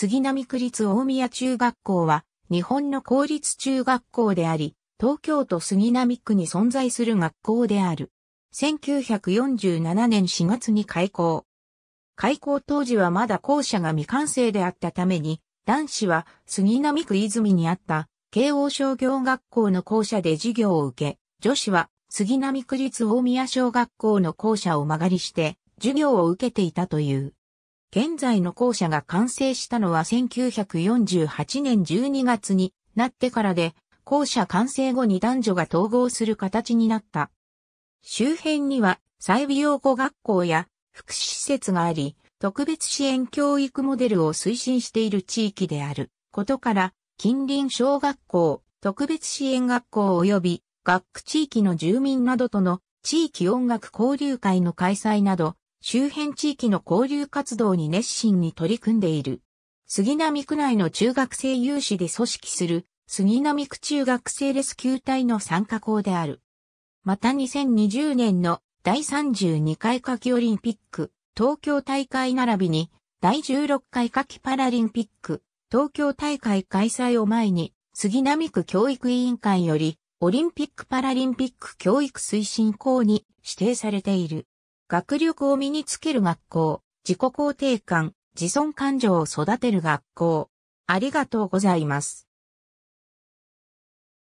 杉並区立大宮中学校は、日本の公立中学校であり、東京都杉並区に存在する学校である。1947年4月に開校。開校当時はまだ校舎が未完成であったために、男子は杉並区泉にあった慶応商業学校の校舎で授業を受け、女子は杉並区立大宮小学校の校舎を曲がりして授業を受けていたという。現在の校舎が完成したのは1948年12月になってからで、校舎完成後に男女が統合する形になった。周辺には、再美容語学校や福祉施設があり、特別支援教育モデルを推進している地域であることから、近隣小学校、特別支援学校及び学区地域の住民などとの地域音楽交流会の開催など、周辺地域の交流活動に熱心に取り組んでいる。杉並区内の中学生有志で組織する杉並区中学生レスキュー隊の参加校である。また2020年の第32回夏季オリンピック東京大会並びに第16回夏季パラリンピック東京大会開催を前に杉並区教育委員会よりオリンピック・パラリンピック教育推進校に指定されている。学力を身につける学校、自己肯定感、自尊感情を育てる学校。ありがとうございます。